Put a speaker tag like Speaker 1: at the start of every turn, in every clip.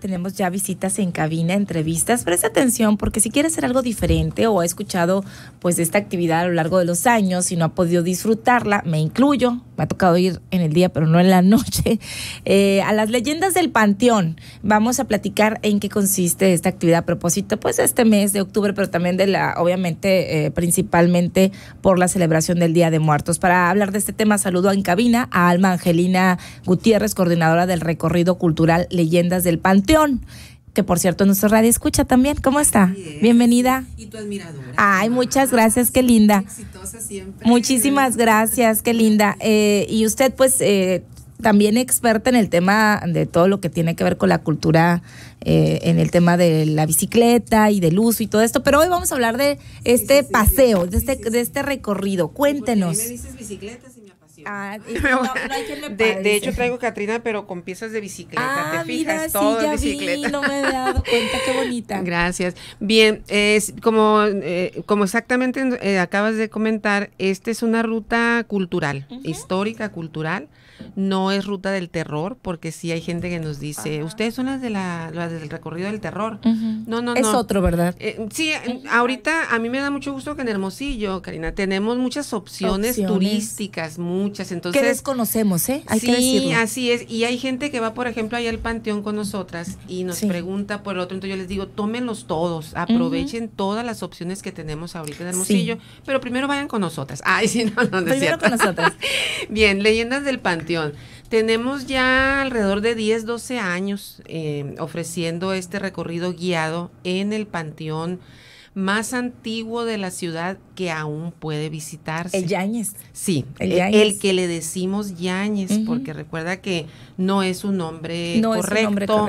Speaker 1: Tenemos ya visitas en cabina, entrevistas. Presta atención porque si quiere hacer algo diferente o ha escuchado pues esta actividad a lo largo de los años y no ha podido disfrutarla, me incluyo, me ha tocado ir en el día pero no en la noche, eh, a las leyendas del panteón. Vamos a platicar en qué consiste esta actividad a propósito pues este mes de octubre, pero también de la, obviamente, eh, principalmente por la celebración del Día de Muertos. Para hablar de este tema saludo en cabina a Alma Angelina Gutiérrez, coordinadora del recorrido cultural Leyendas del Panteón que por cierto nuestro radio escucha también. ¿Cómo está? Bienvenida. Y
Speaker 2: tu admiradora.
Speaker 1: Ay, muchas gracias, qué linda. Muchísimas gracias, qué linda. Eh, y usted pues eh, también experta en el tema de todo lo que tiene que ver con la cultura, eh, en el tema de la bicicleta y del uso y todo esto, pero hoy vamos a hablar de este paseo, de este, de este recorrido. Cuéntenos. Me dices
Speaker 2: de, hecho traigo Katrina pero con piezas de bicicleta. Ah, ¿Te fijas? todo sí, no me he dado
Speaker 1: cuenta, qué bonita.
Speaker 2: Gracias. Bien, es como, eh, como exactamente eh, acabas de comentar, esta es una ruta cultural, histórica, cultural. No es ruta del terror, porque sí hay gente que nos dice, ah. ustedes son las, de la, del recorrido del terror. No, no, no. Es otro, ¿verdad? Eh, sí, em, ahorita a mí me da mucho gusto que en Hermosillo, Karina, tenemos muchas opciones, opciones. turísticas, muchas entonces, que
Speaker 1: desconocemos, ¿eh? sí,
Speaker 2: así es. Y hay gente que va, por ejemplo, allá al panteón con nosotras y nos pregunta por el otro. Entonces yo les digo, tómenlos todos, aprovechen todas las opciones que tenemos ahorita en Hermosillo, pero primero vayan con nosotras. Ay, sí, no, no, no Primero con nosotras. Bien, leyendas del panteón. Tenemos ya alrededor de 10, 12 años eh, ofreciendo este recorrido guiado en el panteón más antiguo de la ciudad que aún puede visitarse. El Yañez. Sí, el, e-, que le decimos Yañez, porque recuerda que no es un nombre correcto.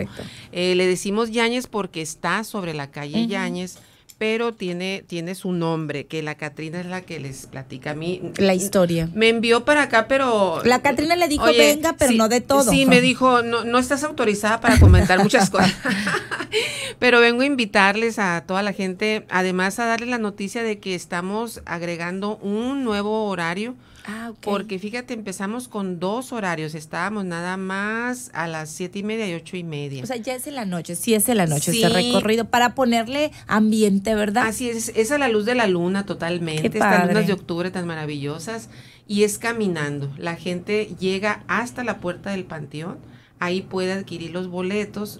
Speaker 2: Eh, le decimos Yañez porque está sobre la calle Yañez pero tiene, tiene su nombre, que la Catrina es la que les platica a mí. La historia. Me envió para acá, pero... La
Speaker 1: Catrina le dijo, venga, pero no de todo. Sí, me
Speaker 2: dijo, no, no estás autorizada para comentar muchas cosas. pero vengo a invitarles a toda la gente, además a darles la noticia de que estamos agregando un nuevo horario
Speaker 1: Ah, Porque
Speaker 2: fíjate, empezamos con dos horarios, estábamos nada más a las siete y media y ocho y media. O sea,
Speaker 1: ya es en la noche, sí es en la noche este recorrido, para ponerle ambiente, ¿verdad? Así es, es a la luz de
Speaker 2: la luna totalmente, estas lunas de octubre tan maravillosas, y es caminando, la gente llega hasta la puerta del panteón, ahí puede adquirir los boletos,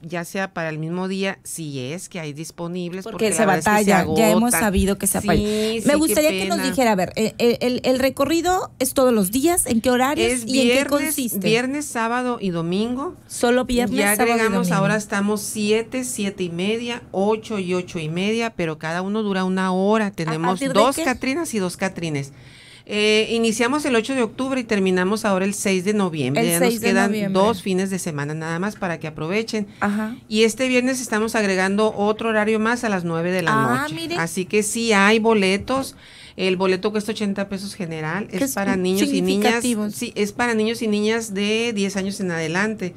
Speaker 2: ya sea para el mismo día, si es que hay disponibles. Porque, esa se batalla, ya hemos sabido que se Me gustaría que nos dijera,
Speaker 1: a ver, eh, eh, el, recorrido es todos los días, en qué horarios es y viernes, en qué consiste. Viernes,
Speaker 2: sábado y domingo. Solo viernes, ya sábado y domingo. ahora estamos 7, 7 y media, 8 y ocho y media, pero cada uno dura una hora. Tenemos dos Catrinas y dos Catrines. Eh, iniciamos el 8 de octubre y terminamos ahora el 6 de noviembre. ya nos quedan dos fines de semana nada más para que aprovechen. Y este viernes estamos agregando otro horario más a las 9 de la ah, noche. Así que sí hay boletos. El boleto cuesta 80 pesos general. Es para niños y niñas. Sí, es para niños y niñas de 10 años en adelante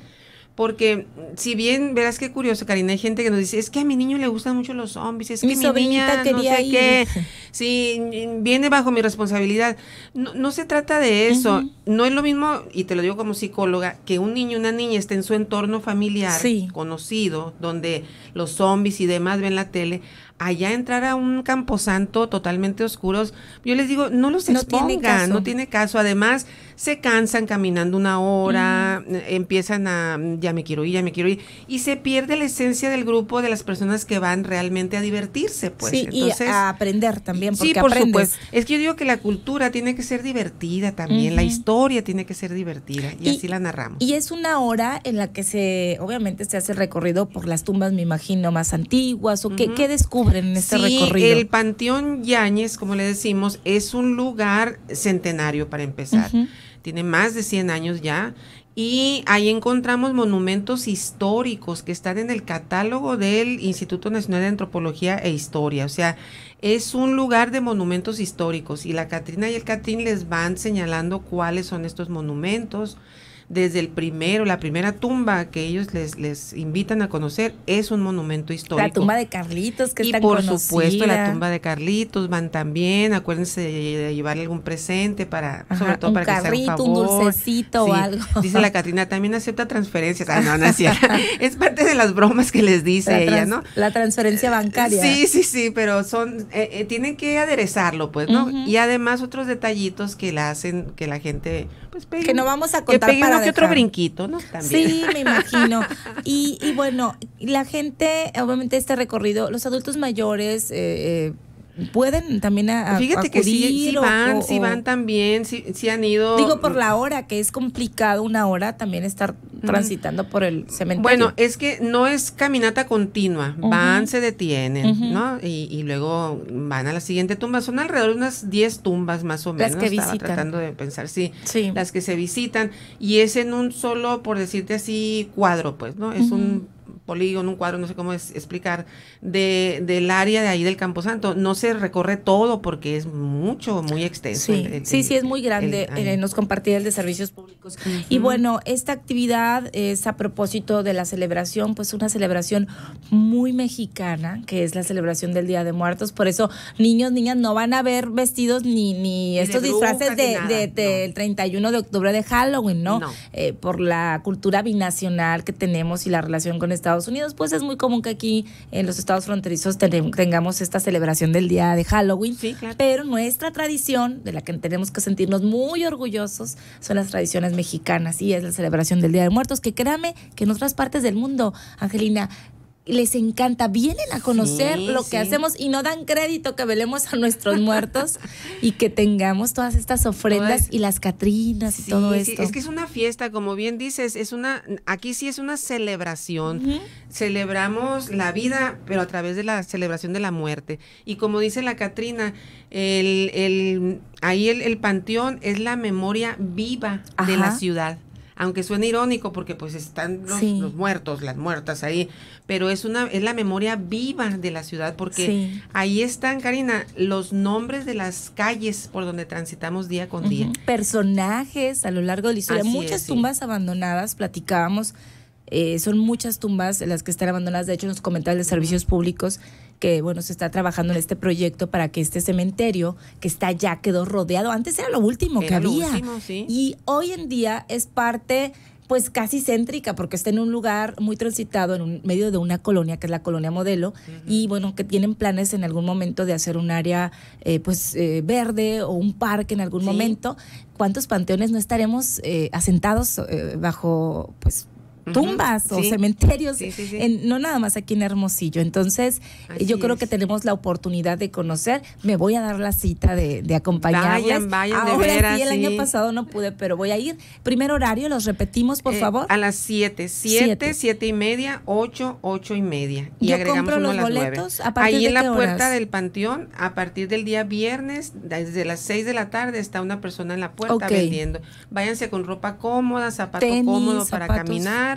Speaker 2: porque si bien verás qué curioso, Karina, hay gente que nos dice, es que a mi niño le gustan mucho los zombies, es que mi niña no sé qué, sí, viene bajo mi responsabilidad. No, se trata de eso, no es lo mismo, y te lo digo como psicóloga, que un niño, una niña esté en su entorno familiar, conocido, donde los zombies y demás ven la tele, allá entrar a un camposanto totalmente oscuros, yo les digo, no los expongan, no, tiene caso. Además, se cansan caminando una hora, eh, empiezan a, ya me quiero ir, ya me quiero ir, y se pierde la esencia del grupo de las personas que van realmente a divertirse, pues. y a aprender también, sí, por supuesto. Es que yo digo que la cultura tiene que ser divertida también, la historia tiene que ser divertida, y, así la narramos.
Speaker 1: Y es una hora en la que se, obviamente, se hace el recorrido por las tumbas, me imagino, más antiguas, o que, qué este sí, El Panteón
Speaker 2: Yáñez, como le decimos, es un lugar centenario para empezar. Tiene más de 100 años ya. Y ahí encontramos monumentos históricos que están en el catálogo del Instituto Nacional de Antropología e Historia. O sea, es un lugar de monumentos históricos y la Catrina y el Catín les van señalando cuáles son estos monumentos desde el primero, la primera tumba que ellos les, invitan a conocer es un monumento histórico. La tumba de
Speaker 1: Carlitos, que y por supuesto la tumba
Speaker 2: de Carlitos, van también, acuérdense de llevar algún presente para, sobre todo para que sea un favor. un dulcecito o algo. Dice la Catrina, también acepta transferencias. Ah, no, no es es parte de las bromas que les dice ella, ¿no? La transferencia eh, bancaria. Sí, sí, sí, pero son, eh, eh, tienen que aderezarlo, pues, ¿no? Y además otros detallitos que la hacen que la gente
Speaker 1: pues que no vamos a contar que pegue para uno que otro brinquito, ¿no? También. Sí, me imagino. Y, bueno, la gente, obviamente este recorrido, los adultos mayores, eh, eh pueden también Fíjate que sí, van, sí van también, sí, han ido. Digo, por la hora, que es complicado una hora también estar transitando por el cementerio. Bueno, es que
Speaker 2: no es caminata continua, van, se detienen, ¿no? Y, y, luego van a la siguiente tumba, son alrededor de unas 10 tumbas más o menos. Las que Estaba tratando de pensar, sí, las que se visitan, y es en un solo, por decirte así, cuadro, pues, ¿no? Es un polígono, un cuadro, no sé cómo es explicar, de, del área de ahí del Camposanto. No se recorre todo porque es mucho, muy extenso. Sí, sí, es muy grande eh,
Speaker 1: nos compartía el de servicios públicos. Y bueno, esta actividad es a propósito de la celebración, pues una celebración muy mexicana, que es la celebración del Día de Muertos. Por eso, niños, niñas, no van a ver vestidos ni, ni estos disfraces del de, de, 31 de octubre de Halloween, ¿no? Eh, por la cultura binacional que tenemos y la relación con Estados Unidos, pues es muy común que aquí en los estados fronterizos tengamos esta celebración del día de Halloween. Pero nuestra tradición, de la que tenemos que sentirnos muy orgullosos, son las tradiciones mexicanas y es la celebración del Día de Muertos, que créame que en otras partes del mundo, Angelina, les encanta, vienen a conocer lo que hacemos y no dan crédito que velemos a nuestros muertos y que tengamos todas estas ofrendas y las Catrinas y todo esto. es que es
Speaker 2: una fiesta, como bien dices, es una, aquí sí es una celebración. Celebramos la vida, pero a través de la celebración de la muerte. Y como dice la Catrina, el, ahí el, panteón es la memoria viva de la ciudad aunque suene irónico porque pues están los, muertos, las muertas ahí, pero es una es la memoria viva de la ciudad porque ahí están, Karina, los nombres de las calles por donde transitamos día con día.
Speaker 1: Personajes a lo largo de la historia, muchas tumbas abandonadas, platicábamos eh, son muchas tumbas las que están abandonadas. De hecho, los comentarios de servicios públicos que bueno, se está trabajando en este proyecto para que este cementerio que está ya quedó rodeado, antes era lo último que había y hoy en día es parte pues casi céntrica, porque está en un lugar muy transitado, en medio de una colonia, que es la colonia modelo, y bueno, que tienen planes en algún momento de hacer un área eh, pues eh, verde o un parque en algún momento. ¿Cuántos panteones no estaremos eh, asentados bajo pues tumbas o cementerios, no nada más aquí en Hermosillo. Entonces, yo creo que tenemos la oportunidad de conocer. Me voy a dar la cita de, de acompañarles. Vayan, vayan, de veras, el año pasado no pude, pero voy a ir. Primer horario, los repetimos, por eh, favor. A las 7, 7, 7 y media, 8,
Speaker 2: 8 y media. Y agregamos uno los las boletos. Ahí en la puerta del Panteón, a partir del día viernes, desde las 6 de la tarde, está una persona en la puerta vendiendo. Váyanse con ropa cómoda, zapato cómodo para caminar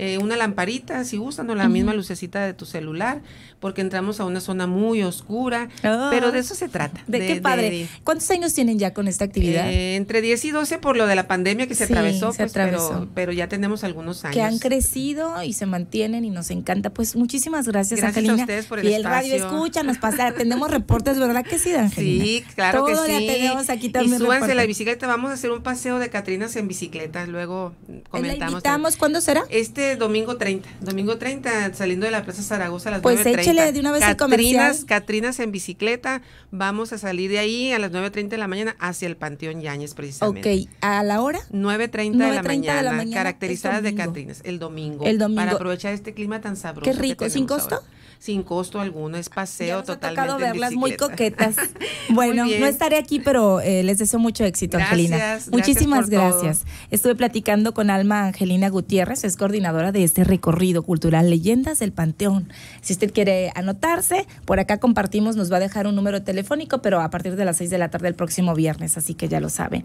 Speaker 2: Eh, una lamparita, si gustan, o la misma lucecita de tu celular, porque entramos a una zona muy oscura, pero de ah. eso se trata. De, qué padre.
Speaker 1: ¿Cuántos años tienen ya con esta actividad? Eh,
Speaker 2: entre 10 y 12 por lo de la pandemia que se pues, atravesó, Pero, ya tenemos algunos años. Que han
Speaker 1: crecido y se mantienen y nos encanta. Pues muchísimas gracias, gracias Angelina. por el Y el radio escucha, nos pasa, tenemos reportes, ¿verdad que sí, Angelina? Sí, claro que sí. tenemos aquí también. Y súbanse la
Speaker 2: bicicleta, vamos a hacer un paseo de Catrinas en bicicleta, luego comentamos. ¿cuándo será? Este domingo 30, domingo 30, saliendo de la Plaza Zaragoza a las 9.30. Pues échele de una vez Catrinas, Catrinas en bicicleta, vamos a salir de ahí a las 9.30 de la mañana hacia el Panteón Yañez precisamente.
Speaker 1: Ok, ¿a la hora?
Speaker 2: 9.30 de, la mañana, de caracterizadas de Catrinas, el domingo. El Para aprovechar este clima tan
Speaker 1: sabroso. Qué rico, sin costo
Speaker 2: sin costo alguno, es paseo totalmente. Ha tocado verlas muy coquetas.
Speaker 1: Bueno, no estaré aquí, pero eh, les deseo mucho éxito, Angelina. Muchísimas gracias. Estuve platicando con Alma Angelina Gutiérrez, es coordinadora de este recorrido cultural Leyendas del Panteón. Si usted quiere anotarse, por acá compartimos, nos va a dejar un número telefónico, pero a partir de las 6 de la tarde el próximo viernes, así que ya lo saben.